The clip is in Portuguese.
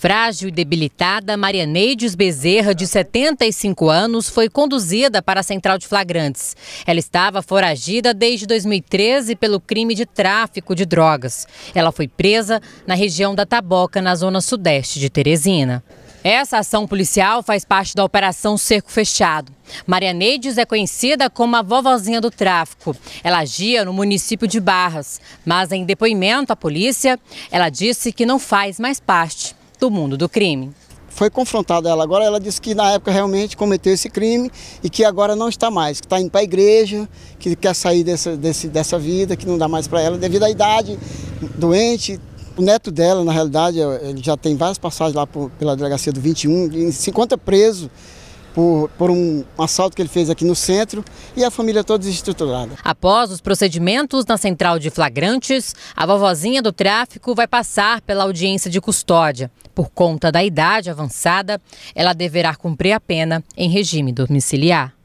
Frágil e debilitada, Marianeides Bezerra, de 75 anos, foi conduzida para a central de flagrantes. Ela estava foragida desde 2013 pelo crime de tráfico de drogas. Ela foi presa na região da Taboca, na zona sudeste de Teresina. Essa ação policial faz parte da Operação Cerco Fechado. Marianeides é conhecida como a vovozinha do tráfico. Ela agia no município de Barras, mas em depoimento à polícia, ela disse que não faz mais parte do mundo do crime. Foi confrontada ela agora, ela disse que na época realmente cometeu esse crime e que agora não está mais, que está indo para a igreja, que quer sair dessa, desse, dessa vida, que não dá mais para ela devido à idade, doente, o neto dela, na realidade, é, ele já tem várias passagens lá por, pela delegacia do 21, se encontra preso por, por, um assalto que ele fez aqui no centro e a família toda desestruturada. Após os procedimentos na central de flagrantes, a vovozinha do tráfico vai passar pela audiência de custódia. Por conta da idade avançada, ela deverá cumprir a pena em regime domiciliar.